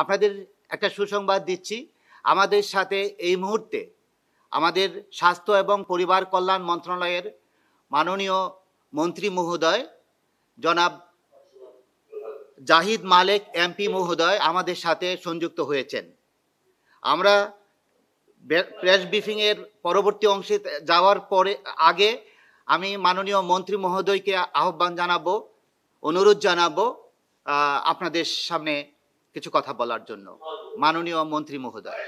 আপনাদের একটা সুসংবাদ দিচ্ছি আমাদের সাথে এই মুহূর্তে আমাদের স্বাস্থ্য এবং পরিবার কল্যাণ মন্ত্রণালয়ের মাননীয় মন্ত্রী মহোদয় জনাব জাহিদ মালেক এমপি মহোদয় আমাদের সাথে সংযুক্ত হয়েছেন আমরা প্রেস ব্রিফিংয়ের পরবর্তী অংশে যাওয়ার পরে আগে আমি মাননীয় মন্ত্রী মহোদয়কে আহ্বান জানাবো অনুরোধ জানাবো আপনাদের সামনে কিছু কথা বলার জন্য মাননীয় মন্ত্রী মহোদয়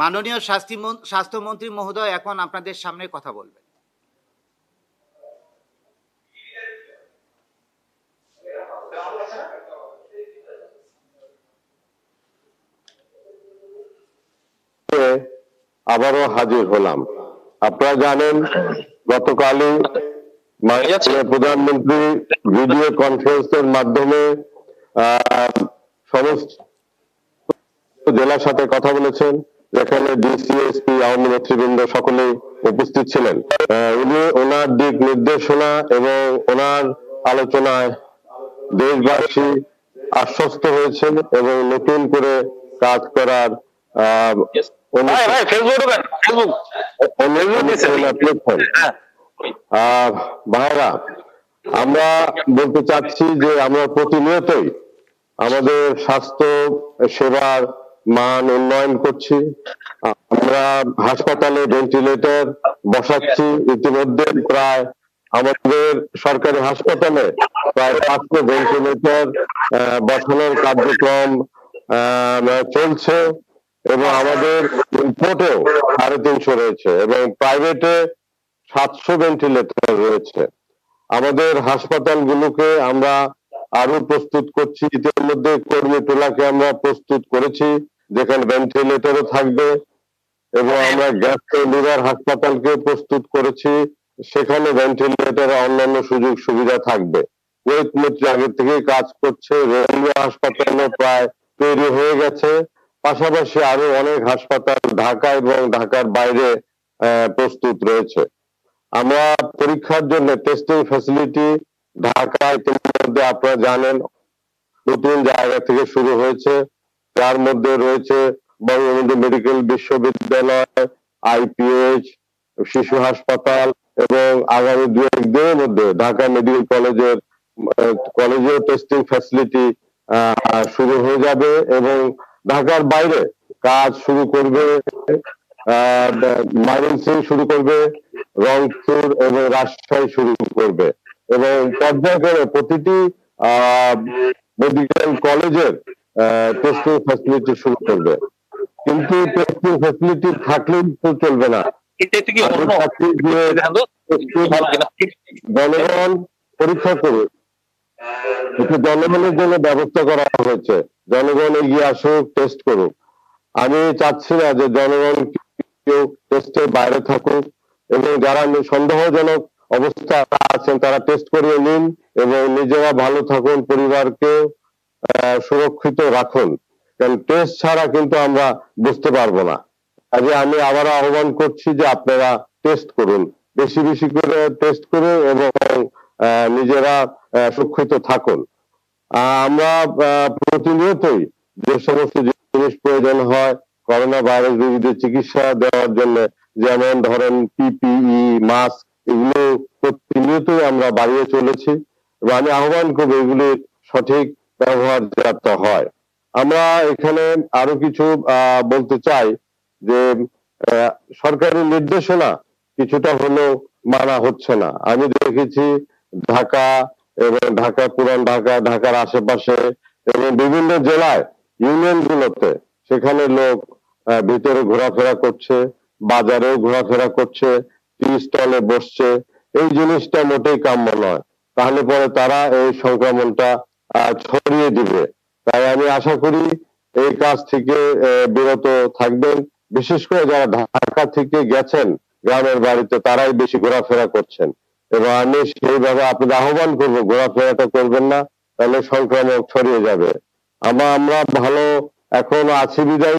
মাননীয় স্বাস্থ্যমন্ত্রী মহোদয় এখন আপনাদের সামনে কথা বলবেন আবারও হাজির হলাম আপনারা জানেন গতকালই প্রধানমন্ত্রী ভিডিও কনফারেন্স এর মাধ্যমে সমস্ত জেলার সাথে কথা বলেছেন যেখানে ডিসিএসপি আওয়ামী নেতৃবৃন্দ সকলে উপস্থিত ছিলেন উনি ওনার দিক নির্দেশনা এবং ওনার আলোচনায় দেশবাসী আশ্বস্ত হয়েছেন এবং নতুন করে কাজ করার ভাই ভাই ফেসবুক আমরা বলতে চাচ্ছি যে আমরা প্রতিনিয়তই আমাদের স্বাস্থ্য সেবার মান উন্নয়ন করছি আমরা হাসপাতালে ভেন্টিলেটর বসাচ্ছি ইতিমধ্যে প্রায় আমাদের সরকারি হাসপাতালে প্রায় পাঁচশো ভেন্টিলেটর বসানোর কার্যক্রম চলছে এবং আমাদের ইম্পোর্টে সাড়ে তিনশো রয়েছে এবং প্রাইভেটে সাতশো ভেন্টিলেটার রয়েছে আমাদের হাসপাতালগুলোকে আমরা আরো প্রস্তুত করছি ইতিমধ্যে কর্মী টোলাকে আমরা প্রস্তুত করেছি যেখানে ভেন্টিলেটারও থাকবে এবং আমরা গ্যাস লিভার হাসপাতালকে প্রস্তুত করেছি সেখানে ভেন্টিলেটার অন্যান্য সুযোগ সুবিধা থাকবে ওয়েট মিটার আগে থেকে কাজ করছে রেলওয়ে হাসপাতালও প্রায় তৈরি হয়ে গেছে পাশাপাশি আরো অনেক হাসপাতাল ঢাকা এবং ঢাকার বাইরে প্রস্তুত রয়েছে আমরা পরীক্ষার জন্য টেস্টিং ফ্যাসিলিটি ঢাকা ইতিমধ্যে আপনারা জানেন নতুন জায়গা থেকে শুরু হয়েছে তার মধ্যে রয়েছে বঙ্গবন্ধু মেডিকেল বিশ্ববিদ্যালয় আইপিএইচ শিশু হাসপাতাল এবং আগামী দু একদিনের মধ্যে ঢাকা মেডিকেল কলেজের কলেজের টেস্টিং ফ্যাসিলিটি শুরু হয়ে যাবে এবং ঢাকার বাইরে কাজ শুরু করবে মাইরেন্সি শুরু করবে রংপুর এবং রাজশাহী শুরু করবে এবং করে প্রতিটি মেডিকেল কলেজের টেস্টিং ফ্যাসিলিটি শুরু করবে কিন্তু টেস্টিং ফ্যাসিলিটি থাকলে তো চলবে না জনগণ পরীক্ষা করবে জনগণের জন্য ব্যবস্থা করা হয়েছে জনগণ এগিয়ে আসুক টেস্ট করুক আমি চাচ্ছি না যে জনগণ কেউ টেস্টের বাইরে থাকুক এবং যারা সন্দেহজনক অবস্থা আছেন তারা টেস্ট করিয়ে নিন এবং নিজেরা ভালো থাকুন পরিবারকে সুরক্ষিত রাখুন কারণ টেস্ট ছাড়া কিন্তু আমরা বুঝতে পারবো না কাজে আমি আবারও আহ্বান করছি যে আপনারা টেস্ট করুন বেশি বেশি করে টেস্ট করুন এবং নিজেরা সুরক্ষিত থাকুন আমরা প্রতিনিয়তই যে সমস্ত জিনিস প্রয়োজন হয় করোনা ভাইরাস রোগীদের চিকিৎসা দেওয়ার জন্য যেমন ধরেন পিপিই মাস্ক এগুলো প্রতিনিয়তই আমরা বাড়িয়ে চলেছি এবং আমি আহ্বান করব এগুলির সঠিক ব্যবহার যাতে হয় আমরা এখানে আরো কিছু বলতে চাই যে সরকারি নির্দেশনা কিছুটা হলেও মানা হচ্ছে না আমি দেখেছি ঢাকা এবং ঢাকা পুরান ঢাকা ঢাকার আশেপাশে এবং বিভিন্ন জেলায় ইউনিয়ন গুলোতে সেখানে লোক ভিতরে ঘোরাফেরা করছে বাজারেও ঘোরাফেরা করছে টি স্টলে বসছে এই জিনিসটা মোটেই কাম্য নয় তাহলে পরে তারা এই সংক্রমণটা ছড়িয়ে দিবে তাই আমি আশা করি এই কাজ থেকে বিরত থাকবেন বিশেষ করে যারা ঢাকা থেকে গেছেন গ্রামের বাড়িতে তারাই বেশি ঘোরাফেরা করছেন এবং আমি সেইভাবে আপনাদের আহ্বান করবো ঘোরাফেরাটা করবেন না তাহলে সংক্রামক ছড়িয়ে যাবে আমরা আমরা ভালো এখন আছি বিদায়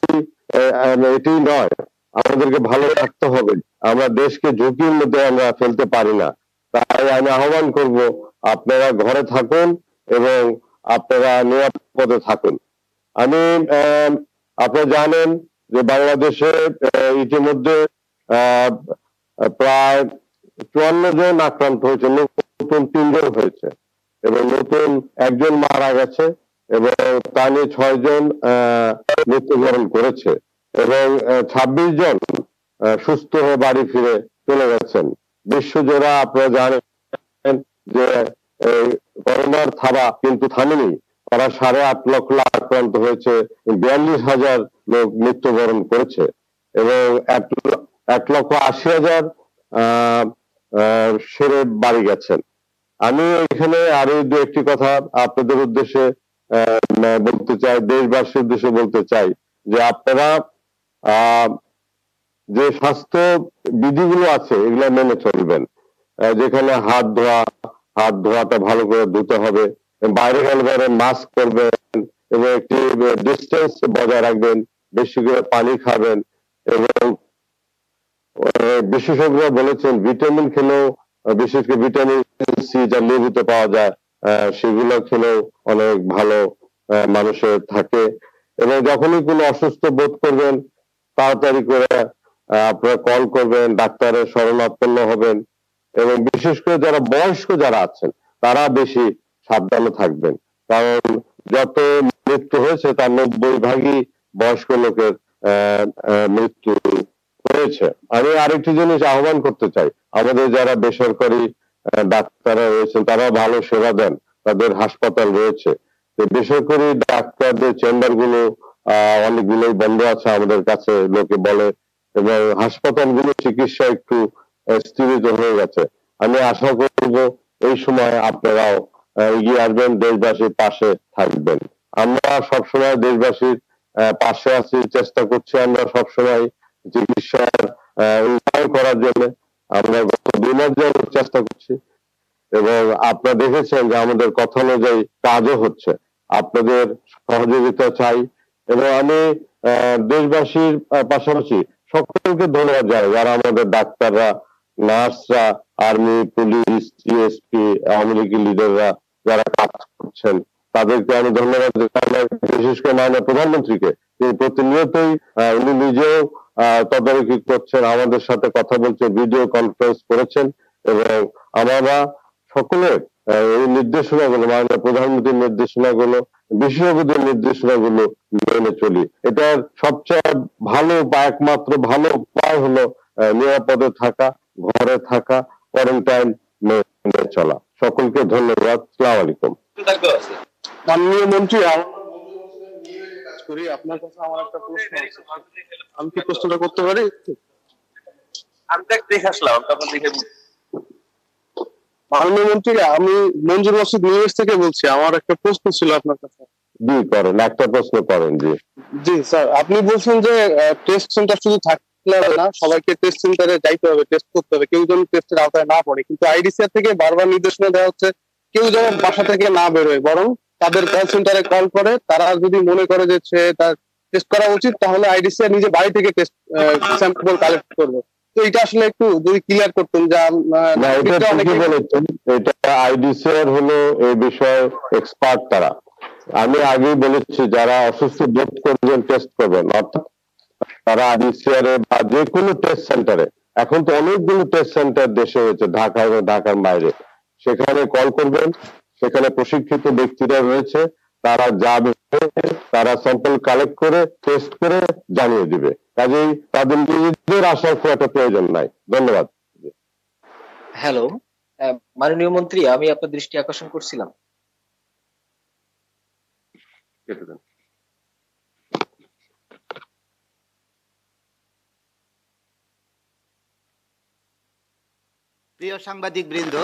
এটি নয় আমাদেরকে ভালো রাখতে হবে আমরা দেশকে ঝুঁকির মধ্যে আমরা ফেলতে পারি না তাই আমি আহ্বান করব আপনারা ঘরে থাকুন এবং আপনারা নিরাপদে থাকুন আমি আপনারা জানেন যে বাংলাদেশে ইতিমধ্যে প্রায় চুয়ান্ন জন আক্রান্ত হয়েছে নতুন তিনজন হয়েছে এবং নতুন একজন মারা গেছে এবং তা নিয়ে ছয় জন মৃত্যুবরণ করেছে এবং ছাব্বিশ জন সুস্থ হয়ে বাড়ি ফিরে চলে গেছেন বিশ্বজোড়া আপনারা জানেন যে করোনার থাবা কিন্তু থামেনি তারা সাড়ে আট লক্ষ আক্রান্ত হয়েছে বিয়াল্লিশ হাজার লোক মৃত্যুবরণ করেছে এবং এক লক্ষ আশি হাজার সেরে বাড়ি গেছেন আমি এখানে আরো দু একটি কথা আপনাদের উদ্দেশ্যে বলতে চাই দেশবাসীর উদ্দেশ্যে বলতে চাই যে আপনারা যে স্বাস্থ্য বিধিগুলো আছে এগুলো মেনে চলবেন যেখানে হাত ধোয়া হাত ধোয়াটা ভালো করে ধুতে হবে বাইরে গেলে বাইরে মাস্ক পরবেন এবং একটি ডিস্টেন্স বজায় রাখবেন বেশি করে পানি খাবেন এবং বিশেষজ্ঞরা বলেছেন ভিটামিন খেলেও বিশেষ করে ভিটামিন সি যা লেবুতে পাওয়া যায় সেগুলো খেলেও অনেক ভালো মানুষের থাকে এবং যখনই কোনো অসুস্থ বোধ করবেন তাড়াতাড়ি করে আপনারা কল করবেন ডাক্তারের শরণাপন্ন হবেন এবং বিশেষ করে যারা বয়স্ক যারা আছেন তারা বেশি সাবধানে থাকবেন কারণ যত মৃত্যু হয়েছে তার নব্বই ভাগই বয়স্ক লোকের মৃত্যু রয়েছে আমি আরেকটি জিনিস আহ্বান করতে চাই আমাদের যারা বেসরকারি ডাক্তাররা রয়েছেন তারা ভালো সেবা দেন তাদের হাসপাতাল রয়েছে বেসরকারি ডাক্তারদের চেম্বার গুলো অনেকগুলোই বন্ধ আছে আমাদের কাছে লোকে বলে এবং হাসপাতাল গুলো চিকিৎসা একটু স্থিরিত হয়ে গেছে আমি আশা করব এই সময় আপনারাও এগিয়ে আসবেন দেশবাসীর পাশে থাকবেন আমরা সবসময় দেশবাসীর পাশে আসি চেষ্টা করছি আমরা সবসময় চিকিৎসার উপায় করার জন্য আমরা গত দুই মাস যাবত চেষ্টা করছি এবং আপনারা দেখেছেন যে আমাদের কথা অনুযায়ী কাজও হচ্ছে আপনাদের সহযোগিতা চাই এবং আমি দেশবাসীর পাশাপাশি সকলকে ধন্যবাদ জানাই যারা আমাদের ডাক্তাররা নার্সরা আর্মি পুলিশ জিএসপি আওয়ামী লীগের লিডাররা যারা কাজ করছেন তাদেরকে আমি ধন্যবাদ জানাই বিশেষ করে মাননীয় প্রধানমন্ত্রীকে তিনি প্রতিনিয়তই উনি নিজেও তদারকি করছেন আমাদের সাথে কথা বলছেন ভিডিও কনফারেন্স করেছেন এবং আমরা সকলের এই নির্দেশনাগুলো মাননীয় প্রধানমন্ত্রীর নির্দেশনাগুলো বিশেষজ্ঞদের নির্দেশনাগুলো মেনে চলি এটার সবচেয়ে ভালো বা একমাত্র ভালো উপায় হলো নিরাপদে থাকা ঘরে থাকা কোয়ারেন্টাইন মেনে চলা সকলকে ধন্যবাদ সালাম আলাইকুম মাননীয় মন্ত্রী করি আপনার কাছে আমার একটা প্রশ্ন আছে আমি কি আচ্ছা। প্রশ্নটা করতে পারি আমি দেখ দেখে আসলাম তারপর দেখে মাননীয় আমি মঞ্জুর থেকে বলছি আমার একটা প্রশ্ন ছিল আপনার কাছে জি করেন একটা প্রশ্ন করেন জি জি স্যার আপনি বলছেন যে টেস্ট সেন্টার শুধু থাকলে হবে না সবাইকে টেস্ট সেন্টারে যাইতে হবে টেস্ট করতে হবে কেউ যেন টেস্টের আওতায় না পড়ে কিন্তু আইডিসিআর থেকে বারবার নির্দেশনা দেওয়া হচ্ছে কেউ যেন বাসা থেকে না বেরোয় বরং তাদের কল সেন্টারে কল করে তারা যদি মনে করে যে সে তার টেস্ট করা উচিত তাহলে আইডিসিআর নিজে বাড়ি থেকে টেস্ট স্যাম্পল কালেক্ট করবে তো এটা আসলে একটু যদি ক্লিয়ার করতেন যা এটা ঠিকই বলেছেন হলো এই বিষয়ে এক্সপার্ট তারা আমি আগেই বলেছি যারা অসুস্থ বোধ করবেন টেস্ট করবেন অর্থাৎ তারা আইডিসিআর বা যে কোনো টেস্ট সেন্টারে এখন তো অনেকগুলো টেস্ট সেন্টার দেশে হয়েছে ঢাকা ঢাকার বাইরে সেখানে কল করবেন সেখানে প্রশিক্ষিত ব্যক্তিরা রয়েছে তারা যাবে তারা স্যাম্পল কালেক্ট করে টেস্ট করে জানিয়ে দিবে কাজেই তাদের নিজেদের আসার খুব একটা প্রয়োজন নাই ধন্যবাদ হ্যালো মাননীয় মন্ত্রী আমি আপনার দৃষ্টি আকর্ষণ করছিলাম প্রিয় সাংবাদিক বৃন্দ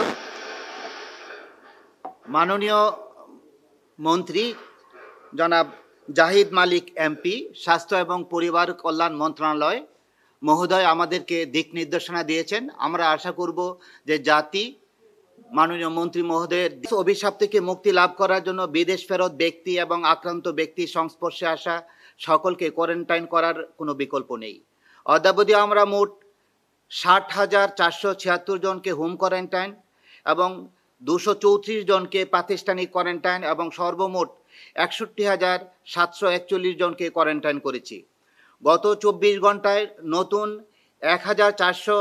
মাননীয় মন্ত্রী জনাব জাহিদ মালিক এমপি স্বাস্থ্য এবং পরিবার কল্যাণ মন্ত্রণালয় মহোদয় আমাদেরকে দিক নির্দেশনা দিয়েছেন আমরা আশা করব যে জাতি মাননীয় মন্ত্রী মহোদয়ের অভিশাপ থেকে মুক্তি লাভ করার জন্য বিদেশ ফেরত ব্যক্তি এবং আক্রান্ত ব্যক্তি সংস্পর্শে আসা সকলকে কোয়ারেন্টাইন করার কোনো বিকল্প নেই অদ্যাবধি আমরা মোট ষাট হাজার চারশো ছিয়াত্তর জনকে হোম কোয়ারেন্টাইন এবং দুশো চৌত্রিশ জনকে প্রাতিষ্ঠানিক কোয়ারেন্টাইন এবং সর্বমোট একষট্টি হাজার সাতশো একচল্লিশ জনকে কোয়ারেন্টাইন করেছি গত চব্বিশ ঘন্টায় নতুন এক হাজার চারশো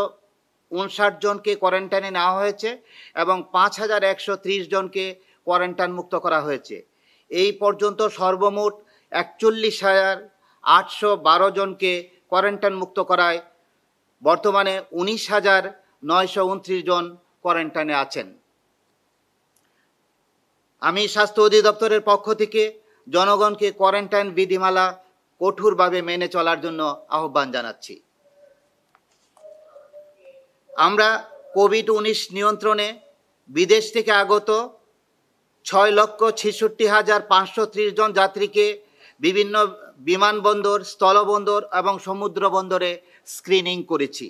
উনষাট জনকে কোয়ারেন্টাইনে নেওয়া হয়েছে এবং পাঁচ হাজার একশো ত্রিশ জনকে কোয়ারেন্টাইন মুক্ত করা হয়েছে এই পর্যন্ত সর্বমোট একচল্লিশ হাজার আটশো বারো জনকে কোয়ারেন্টাইন মুক্ত করায় বর্তমানে উনিশ হাজার নয়শো উনত্রিশ জন কোয়ারেন্টাইনে আছেন আমি স্বাস্থ্য অধিদপ্তরের পক্ষ থেকে জনগণকে কোয়ারেন্টাইন বিধিমালা কঠোরভাবে মেনে চলার জন্য আহ্বান জানাচ্ছি আমরা কোভিড উনিশ নিয়ন্ত্রণে বিদেশ থেকে আগত ছয় লক্ষ ছেষট্টি হাজার পাঁচশো ত্রিশ জন যাত্রীকে বিভিন্ন বিমানবন্দর স্থলবন্দর এবং সমুদ্র বন্দরে স্ক্রিনিং করেছি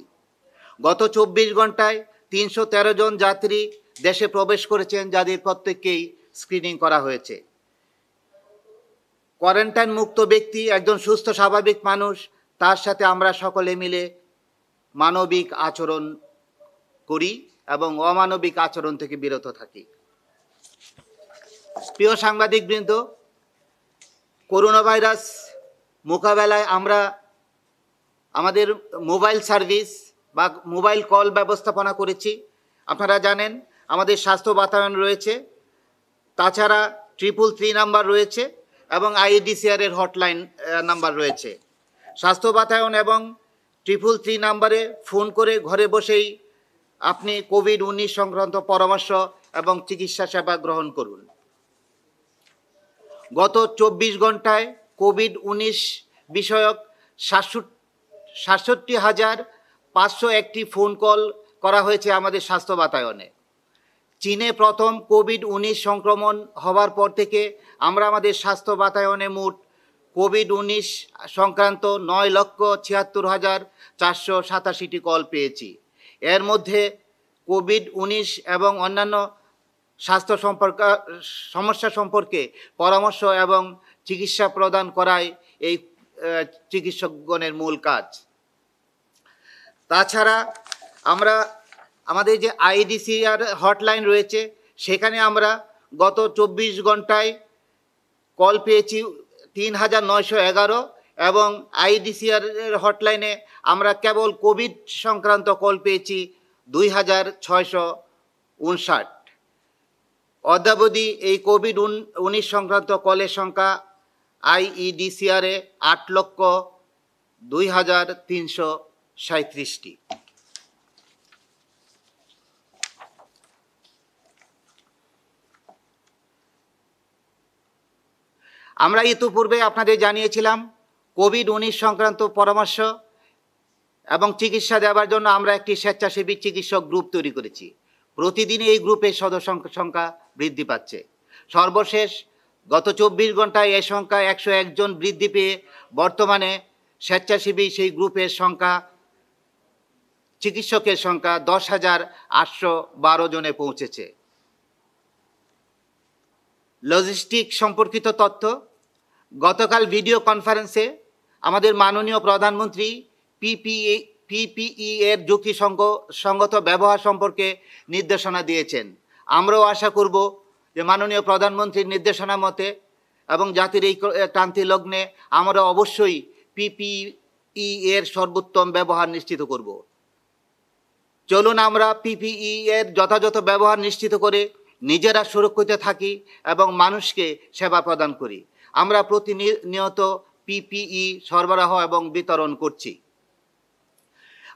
গত চব্বিশ ঘন্টায় তিনশো জন যাত্রী দেশে প্রবেশ করেছেন যাদের প্রত্যেককেই স্ক্রিনিং করা হয়েছে কোয়ারেন্টাইন মুক্ত ব্যক্তি একজন সুস্থ স্বাভাবিক মানুষ তার সাথে আমরা সকলে মিলে মানবিক আচরণ করি এবং অমানবিক আচরণ থেকে বিরত থাকি প্রিয় সাংবাদিকবৃন্দ করোনা ভাইরাস মোকাবেলায় আমরা আমাদের মোবাইল সার্ভিস বা মোবাইল কল ব্যবস্থাপনা করেছি আপনারা জানেন আমাদের স্বাস্থ্য বাতায়ন রয়েছে তাছাড়া ট্রিপল থ্রি নাম্বার রয়েছে এবং আইডিসিআর এর হটলাইন নাম্বার রয়েছে স্বাস্থ্য বাতায়ন এবং ট্রিপল থ্রি নাম্বারে ফোন করে ঘরে বসেই আপনি কোভিড উনিশ সংক্রান্ত পরামর্শ এবং চিকিৎসা সেবা গ্রহণ করুন গত চব্বিশ ঘন্টায় কোভিড উনিশ বিষয়ক সাতষট্টি হাজার পাঁচশো একটি ফোন কল করা হয়েছে আমাদের স্বাস্থ্য বাতায়নে চীনে প্রথম কোভিড উনিশ সংক্রমণ হওয়ার পর থেকে আমরা আমাদের স্বাস্থ্য বাতায়নে মোট কোভিড উনিশ সংক্রান্ত নয় লক্ষ ছিয়াত্তর হাজার চারশো সাতাশিটি কল পেয়েছি এর মধ্যে কোভিড উনিশ এবং অন্যান্য স্বাস্থ্য সম্পর্ক সমস্যা সম্পর্কে পরামর্শ এবং চিকিৎসা প্রদান করাই এই চিকিৎসকগণের মূল কাজ তাছাড়া আমরা আমাদের যে আইডিসিআর হটলাইন রয়েছে সেখানে আমরা গত চব্বিশ ঘন্টায় কল পেয়েছি তিন হাজার নয়শো এগারো এবং আইডিসিআর হটলাইনে আমরা কেবল কোভিড সংক্রান্ত কল পেয়েছি দুই হাজার ছয়শো উনষাট অদ্যাবধি এই কোভিড উনিশ সংক্রান্ত কলের সংখ্যা আইইডিসিআরে আট লক্ষ দুই হাজার তিনশো সাঁত্রিশটি আমরা ইতিপূর্বে আপনাদের জানিয়েছিলাম কোভিড উনিশ সংক্রান্ত পরামর্শ এবং চিকিৎসা দেওয়ার জন্য আমরা একটি স্বেচ্ছাসেবী চিকিৎসক গ্রুপ তৈরি করেছি প্রতিদিনই এই গ্রুপের সদস্য সংখ্যা বৃদ্ধি পাচ্ছে সর্বশেষ গত চব্বিশ ঘন্টায় এ সংখ্যা একশো একজন বৃদ্ধি পেয়ে বর্তমানে স্বেচ্ছাসেবী সেই গ্রুপের সংখ্যা চিকিৎসকের সংখ্যা দশ হাজার আটশো বারো জনে পৌঁছেছে লজিস্টিক সম্পর্কিত তথ্য গতকাল ভিডিও কনফারেন্সে আমাদের মাননীয় প্রধানমন্ত্রী পিপিএ পিপিই এর যুক্তিসঙ্গ সঙ্গত ব্যবহার সম্পর্কে নির্দেশনা দিয়েছেন আমরাও আশা করব যে মাননীয় প্রধানমন্ত্রীর নির্দেশনা মতে এবং জাতির এই ক্রান্তি লগ্নে আমরা অবশ্যই পিপিই এর সর্বোত্তম ব্যবহার নিশ্চিত করব চলুন আমরা পিপিই এর যথাযথ ব্যবহার নিশ্চিত করে নিজেরা সুরক্ষিত থাকি এবং মানুষকে সেবা প্রদান করি আমরা প্রতিনিয়ত পিপিই e সরবরাহ এবং বিতরণ করছি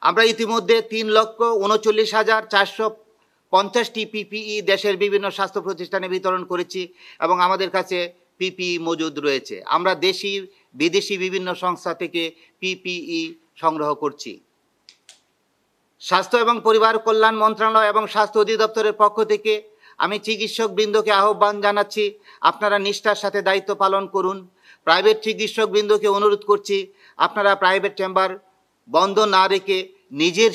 আমরা ইতিমধ্যে তিন লক্ষ উনচল্লিশ হাজার চারশো পঞ্চাশটি পিপিই e দেশের বিভিন্ন স্বাস্থ্য প্রতিষ্ঠানে বিতরণ করেছি এবং আমাদের কাছে পিপিই e মজুদ রয়েছে আমরা দেশি বিদেশি বিভিন্ন সংস্থা থেকে পিপিই সংগ্রহ করছি স্বাস্থ্য এবং পরিবার কল্যাণ মন্ত্রণালয় এবং স্বাস্থ্য অধিদপ্তরের পক্ষ থেকে আমি চিকিৎসক বৃন্দকে আহ্বান জানাচ্ছি আপনারা নিষ্ঠার সাথে দায়িত্ব পালন করুন প্রাইভেট চিকিৎসক বৃন্দকে অনুরোধ করছি আপনারা প্রাইভেট চেম্বার বন্ধ না রেখে নিজের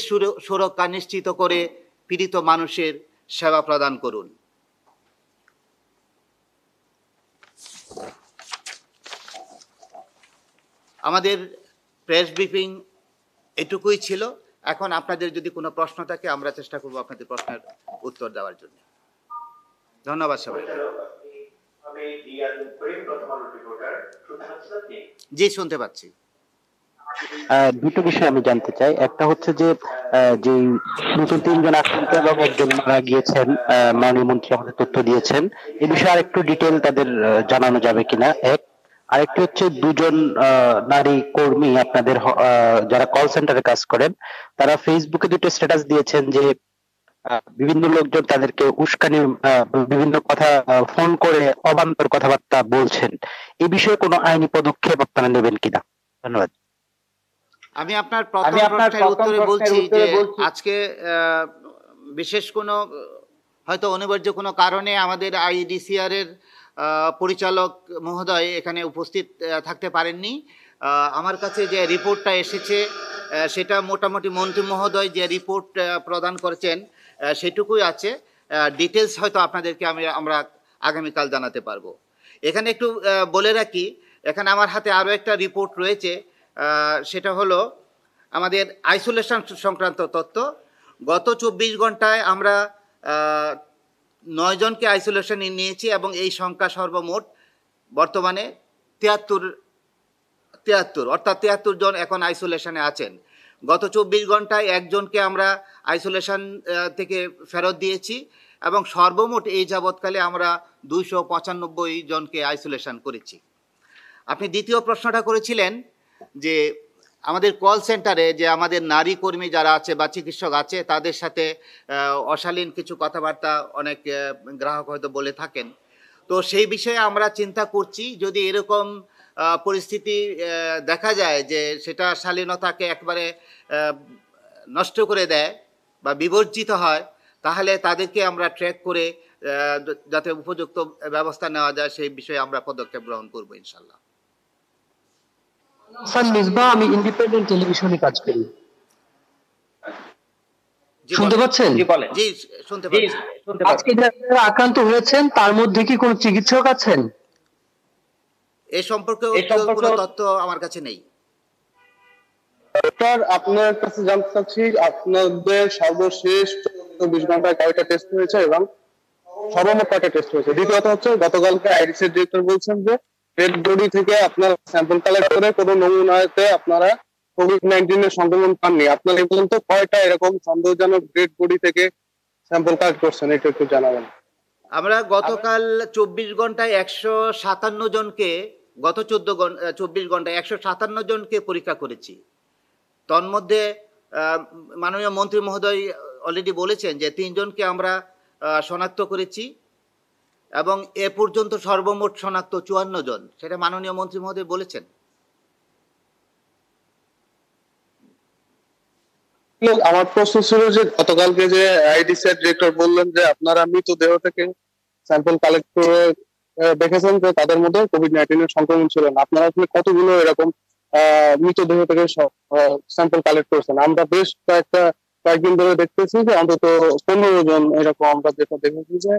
সুরক্ষা নিশ্চিত করে পীড়িত মানুষের সেবা প্রদান করুন আমাদের প্রেস ব্রিফিং এটুকুই ছিল এখন আপনাদের যদি কোনো প্রশ্ন থাকে আমরা চেষ্টা করব আপনাদের প্রশ্নের উত্তর দেওয়ার জন্য ধন্যবাদ সবাই জি শুনতে পাচ্ছি দুটো বিষয় আমি জানতে চাই একটা হচ্ছে যে যে নতুন তিনজন আক্রান্ত এবং একজন মারা গিয়েছেন মাননীয় মন্ত্রী আমাদের তথ্য দিয়েছেন এ বিষয়ে আরেকটু ডিটেল তাদের জানানো যাবে কিনা এক আরেকটি হচ্ছে দুজন নারী কর্মী আপনাদের যারা কল সেন্টারে কাজ করেন তারা ফেসবুকে দুটো স্ট্যাটাস দিয়েছেন যে বিভিন্ন লোকজন তাদেরকে উস্কানি বিভিন্ন কথা ফোন করে অবান্তর কথাবার্তা বলছেন এই বিষয়ে কোনো আইনি পদক্ষেপ আপনারা নেবেন কিনা ধন্যবাদ আমি আপনার প্রথম প্রশ্নের উত্তরে বলছি যে আজকে বিশেষ কোনো হয়তো অনিবার্য কোনো কারণে আমাদের আইডিসিআর এর পরিচালক মহোদয় এখানে উপস্থিত থাকতে পারেননি আমার কাছে যে রিপোর্টটা এসেছে সেটা মোটামুটি মন্ত্রী মহোদয় যে রিপোর্ট প্রদান করেছেন সেটুকুই আছে ডিটেলস হয়তো আপনাদেরকে আমি আমরা আগামীকাল জানাতে পারবো এখানে একটু বলে রাখি এখানে আমার হাতে আরও একটা রিপোর্ট রয়েছে সেটা হলো আমাদের আইসোলেশন সংক্রান্ত তথ্য গত চব্বিশ ঘন্টায় আমরা নয়জনকে আইসোলেশনে নিয়েছি এবং এই সংখ্যা সর্বমোট বর্তমানে তিয়াত্তর তিয়াত্তর অর্থাৎ তিয়াত্তর জন এখন আইসোলেশনে আছেন গত চব্বিশ ঘন্টায় একজনকে আমরা আইসোলেশন থেকে ফেরত দিয়েছি এবং সর্বমোট এই যাবৎকালে আমরা দুইশো পঁচানব্বই জনকে আইসোলেশন করেছি আপনি দ্বিতীয় প্রশ্নটা করেছিলেন যে আমাদের কল সেন্টারে যে আমাদের নারী কর্মী যারা আছে বা চিকিৎসক আছে তাদের সাথে অশালীন কিছু কথাবার্তা অনেক গ্রাহক হয়তো বলে থাকেন তো সেই বিষয়ে আমরা চিন্তা করছি যদি এরকম পরিস্থিতি দেখা যায় যে সেটা শালীনতাকে একবারে নষ্ট করে দেয় বা বিবর্জিত হয় তাহলে তাদেরকে আমরা ট্র্যাক করে যাতে উপযুক্ত ব্যবস্থা নেওয়া যায় সেই বিষয়ে আমরা পদক্ষেপ গ্রহণ করবো ইনশাল্লাহ আমি ইন্ডিপেন্ডেন্ট টেলিভিশনে কাজ করি শুনতে পাচ্ছেন জি শুনতে আজকে যারা আক্রান্ত হয়েছেন তার মধ্যে কি কোন চিকিৎসক আছেন এ সম্পর্কে কোনো তথ্য আমার কাছে নেই স্যার আপনার কাছে জানতে চাচ্ছি আপনাদের সর্বশেষ বিশ ঘন্টায় কয়টা টেস্ট হয়েছে এবং সর্বমোট কয়টা টেস্ট হয়েছে দ্বিতীয়ত হচ্ছে গতকালকে আইডিসি ডিরেক্টর বলছেন যে ডেড বডি থেকে আপনার স্যাম্পল কালেক্ট করে কোনো নমুনাতে আপনারা কোভিড নাইন্টিন এর সংক্রমণ পাননি আপনারা এই কয়টা এরকম সন্দেহজনক ডেড বডি থেকে স্যাম্পল কালেক্ট করছেন এটা একটু জানাবেন আমরা গতকাল চব্বিশ ঘন্টায় একশো সাতান্ন জনকে গত চোদ্দ ঘন্টা চব্বিশ ঘন্টায় একশো সাতান্ন জনকে পরীক্ষা করেছি তন্মধ্যে মাননীয় মন্ত্রী মহোদয় অলরেডি বলেছেন যে তিনজনকে আমরা শনাক্ত করেছি এবং এ পর্যন্ত সর্বমোট শনাক্ত চুয়ান্ন জন সেটা মাননীয় মন্ত্রী মহোদয় বলেছেন আমার প্রশ্ন ছিল যে গতকালকে যে আইডিসি ডিরেক্টর বললেন যে আপনারা মৃতদেহ থেকে স্যাম্পল কালেক্ট করে দেখেছেন যে তাদের মধ্যে কোভিড নাইন্টিনের সংক্রমণ ছিল না আপনারা আসলে কতগুলো এরকম মৃতদেহ থেকে স্যাম্পল কালেক্ট করেছেন আমরা বেশ কয়েকটা কয়েকদিন ধরে দেখতেছি যে অন্তত পনেরো জন এরকম আমরা যেটা দেখেছি যে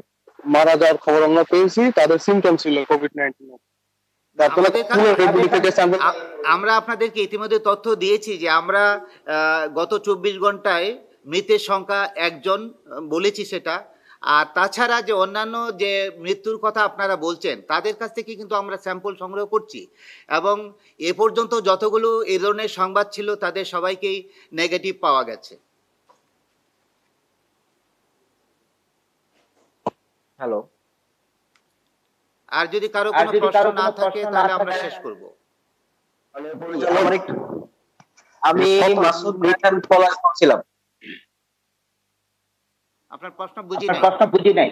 মারা যাওয়ার খবর আমরা পেয়েছি তাদের সিমটম ছিল কোভিড নাইন্টিনের আমরা আপনাদেরকে ইতিমধ্যে তথ্য দিয়েছি যে আমরা গত চব্বিশ ঘন্টায় মৃতের সংখ্যা একজন বলেছি সেটা আর তাছাড়া যে অন্যান্য যে মৃত্যুর কথা আপনারা বলছেন তাদের কাছ থেকে কিন্তু আমরা স্যাম্পল সংগ্রহ করছি এবং এ পর্যন্ত যতগুলো এ ধরনের সংবাদ ছিল তাদের সবাইকেই নেগেটিভ পাওয়া গেছে হ্যালো আর যদি কারো কোনো প্রশ্ন না থাকে তাহলে আমরা শেষ করব আমি মাসুদ মিঠান পলাশ বলছিলাম আপনার প্রশ্ন বুঝি নাই প্রশ্ন বুঝি নাই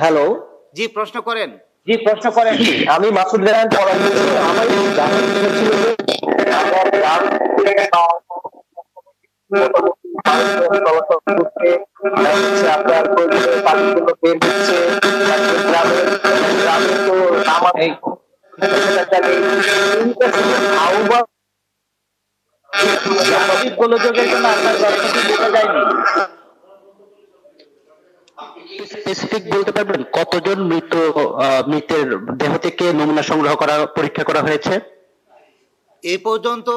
হ্যালো জি প্রশ্ন করেন জি প্রশ্ন করেন আমি মাসুদ রেহান আপনার পাখিগুলো গ্রামের তো আমার গোলযোগের জন্য আপনার যায়নি একটু স্পেসিফিক বলতে পারবেন কতজন মৃত মৃতের দেহ থেকে নমুনা সংগ্রহ করা পরীক্ষা করা হয়েছে এ পর্যন্ত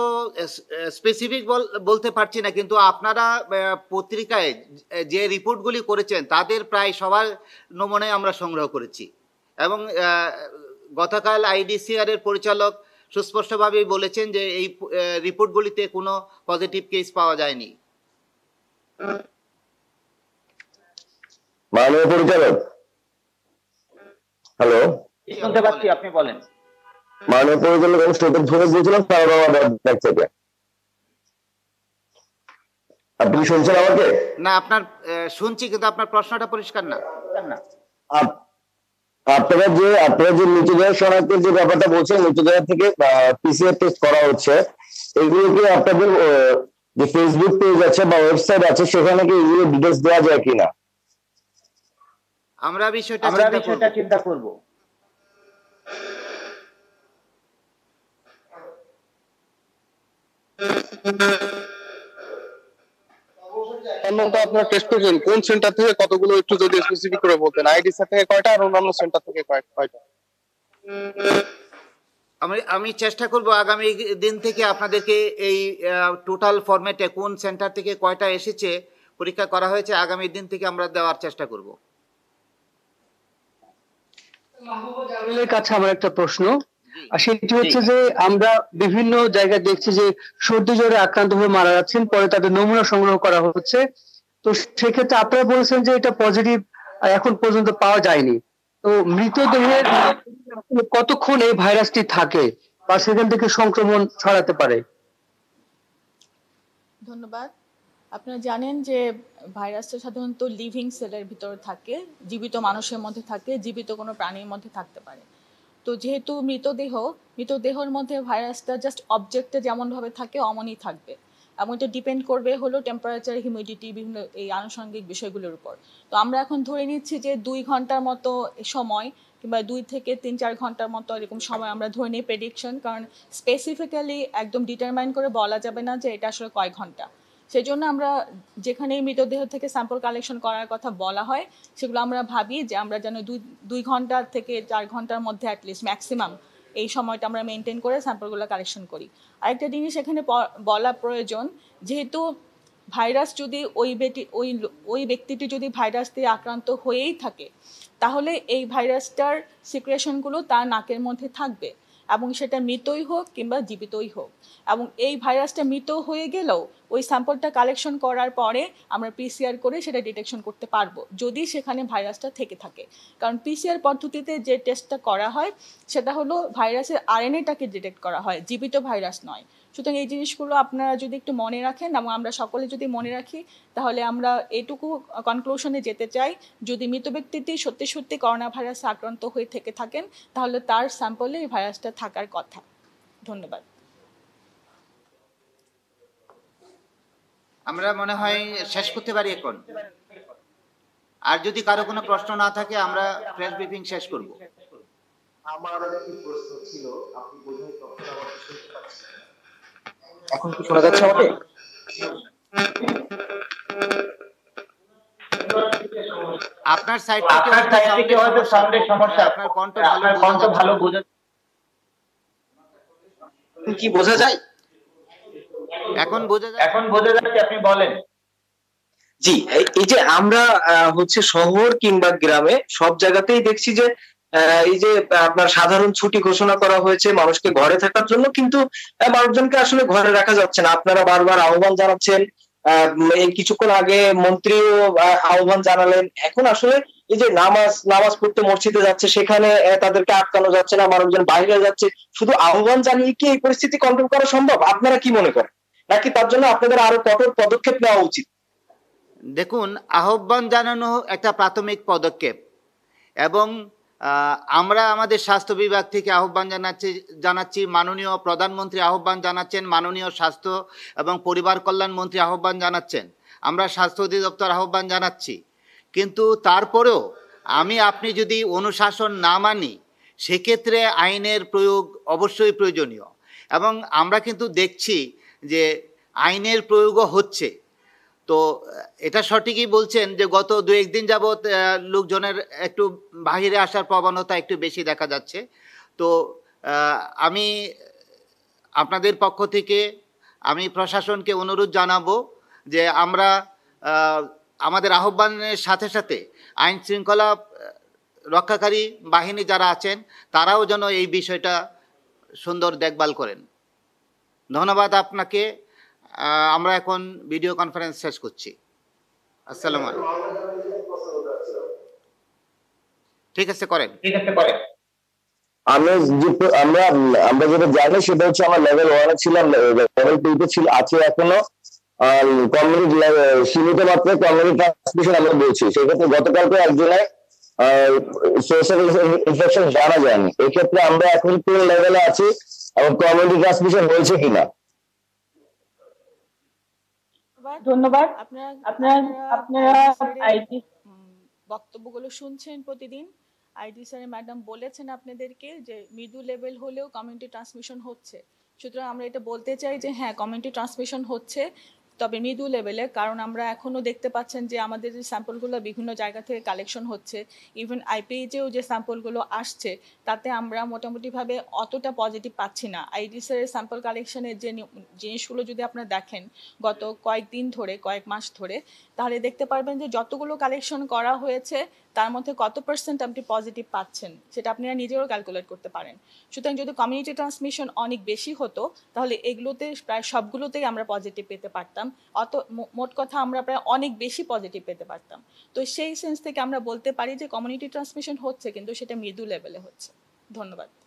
স্পেসিফিক বলতে পারছি না কিন্তু আপনারা পত্রিকায় যে রিপোর্টগুলি করেছেন তাদের প্রায় সবার নমুনায় আমরা সংগ্রহ করেছি এবং গতকাল আইডিসিআর এর পরিচালক সুস্পষ্টভাবে বলেছেন যে এই রিপোর্টগুলিতে কোনো পজিটিভ কেস পাওয়া যায়নি মাননীয় পরিচালক হ্যালো শুনতে পাচ্ছি আপনি বলেন মাননীয় পরিচালক আমি স্টেটের ফোনে গিয়েছিলাম তার বাবা আপনি শুনছেন আমাকে না আপনার শুনছি কিন্তু আপনার প্রশ্নটা পরিষ্কার না আপনারা যে আপনারা যে নিচে যে ব্যাপারটা বলছেন নিচে দেওয়া থেকে পিসিআর টেস্ট করা হচ্ছে কি আপনাদের যে ফেসবুক পেজ আছে বা ওয়েবসাইট আছে সেখানে কি এগুলো ডিটেলস দেওয়া যায় কিনা আমরা বিষয়টা আমরা বিষয়টা চিন্তা করব আমি চেষ্টা করব আগামী দিন থেকে আপনাদেরকে এই টোটাল ফরম্যাটে কোন সেন্টার থেকে কয়টা এসেছে পরীক্ষা করা হয়েছে আগামী দিন থেকে আমরা দেওয়ার চেষ্টা করব কাছে আমার একটা প্রশ্ন সেটি হচ্ছে যে আমরা বিভিন্ন জায়গায় দেখছি যে সর্দি জ্বরে আক্রান্ত হয়ে মারা যাচ্ছেন পরে তাদের নমুনা সংগ্রহ করা হচ্ছে তো সেক্ষেত্রে আপনারা বলেছেন যে এটা পজিটিভ এখন পর্যন্ত পাওয়া যায়নি তো মৃতদেহের কতক্ষণ এই ভাইরাসটি থাকে বা সেখান থেকে সংক্রমণ ছড়াতে পারে ধন্যবাদ আপনারা জানেন যে ভাইরাসটা সাধারণত লিভিং সেলের ভিতরে থাকে জীবিত মানুষের মধ্যে থাকে জীবিত কোনো প্রাণীর মধ্যে থাকতে পারে তো যেহেতু মৃতদেহ মৃতদেহর মধ্যে ভাইরাসটা জাস্ট অবজেক্টে যেমনভাবে থাকে অমনই থাকবে এবং এটা ডিপেন্ড করবে হলো টেম্পারেচার হিউমিডিটি বিভিন্ন এই আনুষঙ্গিক বিষয়গুলোর উপর তো আমরা এখন ধরে নিচ্ছি যে দুই ঘন্টার মতো সময় কিংবা দুই থেকে তিন চার ঘন্টার মতো এরকম সময় আমরা ধরে নিই প্রেডিকশন কারণ স্পেসিফিক্যালি একদম ডিটারমাইন করে বলা যাবে না যে এটা আসলে কয় ঘন্টা সেই জন্য আমরা যেখানে মৃতদেহ থেকে স্যাম্পল কালেকশন করার কথা বলা হয় সেগুলো আমরা ভাবি যে আমরা যেন দুই দুই ঘন্টা থেকে চার ঘন্টার মধ্যে অ্যাটলিস্ট ম্যাক্সিমাম এই সময়টা আমরা মেনটেন করে স্যাম্পলগুলো কালেকশন করি আরেকটা জিনিস এখানে বলা প্রয়োজন যেহেতু ভাইরাস যদি ওই বেটি ওই ওই ব্যক্তিটি যদি ভাইরাস দিয়ে আক্রান্ত হয়েই থাকে তাহলে এই ভাইরাসটার সিক্রেশনগুলো তার নাকের মধ্যে থাকবে এবং সেটা মৃতই হোক কিংবা জীবিতই হোক এবং এই ভাইরাসটা মৃত হয়ে গেলেও ওই স্যাম্পলটা কালেকশন করার পরে আমরা পিসিআর করে সেটা ডিটেকশন করতে পারবো যদি সেখানে ভাইরাসটা থেকে থাকে কারণ পিসিআর পদ্ধতিতে যে টেস্টটা করা হয় সেটা হলো ভাইরাসের আরএনএটাকে ডিটেক্ট করা হয় জীবিত ভাইরাস নয় সুতরাং এই জিনিসগুলো আপনারা যদি একটু মনে রাখেন এবং আমরা সকলে যদি মনে রাখি তাহলে আমরা এটুকু কনক্লুশনে যেতে চাই যদি মৃত ব্যক্তিটি সত্যি সত্যি করোনা ভাইরাসে আক্রান্ত হয়ে থেকে থাকেন তাহলে তার স্যাম্পলে এই ভাইরাসটা থাকার কথা ধন্যবাদ আমরা মনে হয় শেষ করতে পারি এখন আর যদি কারো কোনো প্রশ্ন না থাকে আমরা প্রেস ব্রিফিং শেষ করব আমার একটি প্রশ্ন ছিল আপনি বোধহয় তখন এখন কি শোনা যাচ্ছে আমাকে আপনার সাইড থেকে আপনার সাইড থেকে হয়তো সামনে সমস্যা আপনার কণ্ঠ আপনার কণ্ঠ ভালো বোঝা কি বোঝা যায় এখন বোঝা যায় এখন বোঝা যাচ্ছে আপনি বলেন জি এই যে আমরা হচ্ছে শহর কিংবা গ্রামে সব জায়গাতেই দেখছি যে এই যে আপনার সাধারণ ছুটি ঘোষণা করা হয়েছে মানুষকে ঘরে থাকার জন্য কিন্তু মানুষজনকে আসলে ঘরে রাখা যাচ্ছে না আপনারা বারবার আহ্বান জানাচ্ছেন এই কিছুক্ষণ আগে মন্ত্রীও আহ্বান জানালেন এখন আসলে এই যে নামাজ নামাজ পড়তে মসজিদে যাচ্ছে সেখানে তাদেরকে আটকানো যাচ্ছে না মানুষজন বাইরে যাচ্ছে শুধু আহ্বান জানিয়ে কি এই পরিস্থিতি কন্ট্রোল করা সম্ভব আপনারা কি মনে করেন নাকি তার জন্য আপনাদের আরো কঠোর পদক্ষেপ নেওয়া উচিত দেখুন আহ্বান জানানো একটা প্রাথমিক পদক্ষেপ এবং আমরা আমাদের স্বাস্থ্য বিভাগ থেকে আহ্বান জানাচ্ছি জানাচ্ছি মাননীয় প্রধানমন্ত্রী আহ্বান জানাচ্ছেন মাননীয় স্বাস্থ্য এবং পরিবার কল্যাণ মন্ত্রী আহ্বান জানাচ্ছেন আমরা স্বাস্থ্য অধিদপ্তর আহ্বান জানাচ্ছি কিন্তু তারপরেও আমি আপনি যদি অনুশাসন না মানি সেক্ষেত্রে আইনের প্রয়োগ অবশ্যই প্রয়োজনীয় এবং আমরা কিন্তু দেখছি যে আইনের প্রয়োগও হচ্ছে তো এটা সঠিকই বলছেন যে গত দু একদিন যাবৎ লোকজনের একটু বাহিরে আসার প্রবণতা একটু বেশি দেখা যাচ্ছে তো আমি আপনাদের পক্ষ থেকে আমি প্রশাসনকে অনুরোধ জানাবো যে আমরা আমাদের আহ্বানের সাথে সাথে আইন শৃঙ্খলা রক্ষাকারী বাহিনী যারা আছেন তারাও যেন এই বিষয়টা সুন্দর দেখভাল করেন ধন্যবাদ আপনাকে আমরা এখন ভিডিও কনফারেন্স শেষ করছি আসসালাম ঠিক আছে করেন করেন আমি আমরা যেটা সেটা হচ্ছে আমরা বলছি সেক্ষেত্রে সোশ্যাল জানা যায়নি এক্ষেত্রে আমরা এখন কোন লেভেলে আছি এবং কমিউনিটি ট্রান্সমিশন হয়েছে কিনা ধন্যবাদ আপনারা আপনারা আইডি বক্তব্যগুলো শুনছেন প্রতিদিন আইডি স্যার ম্যাডাম বলেছেন আপনাদেরকে যে মৃদু লেভেল হলেও কমিউনিটি ট্রান্সমিশন হচ্ছে সুতরাং আমরা এটা বলতে চাই যে হ্যাঁ কমিউনিটি ট্রান্সমিশন হচ্ছে তবে মৃদু লেভেলে কারণ আমরা এখনও দেখতে পাচ্ছেন যে আমাদের যে স্যাম্পলগুলো বিভিন্ন জায়গা থেকে কালেকশন হচ্ছে ইভেন আইপিএইচেও যে স্যাম্পলগুলো আসছে তাতে আমরা মোটামুটিভাবে অতটা পজিটিভ পাচ্ছি না আইডিসের স্যাম্পল কালেকশনের যে জিনিসগুলো যদি আপনারা দেখেন গত কয়েক দিন ধরে কয়েক মাস ধরে তাহলে দেখতে পারবেন যে যতগুলো কালেকশন করা হয়েছে তার মধ্যে কত পার্সেন্ট আপনি পজিটিভ পাচ্ছেন সেটা আপনারা নিজেরও ক্যালকুলেট করতে পারেন সুতরাং যদি কমিউনিটি ট্রান্সমিশন অনেক বেশি হতো তাহলে এগুলোতে প্রায় সবগুলোতেই আমরা পজিটিভ পেতে পারতাম অত মোট কথা আমরা প্রায় অনেক বেশি পজিটিভ পেতে পারতাম তো সেই সেন্স থেকে আমরা বলতে পারি যে কমিউনিটি ট্রান্সমিশন হচ্ছে কিন্তু সেটা মৃদু লেভেলে হচ্ছে ধন্যবাদ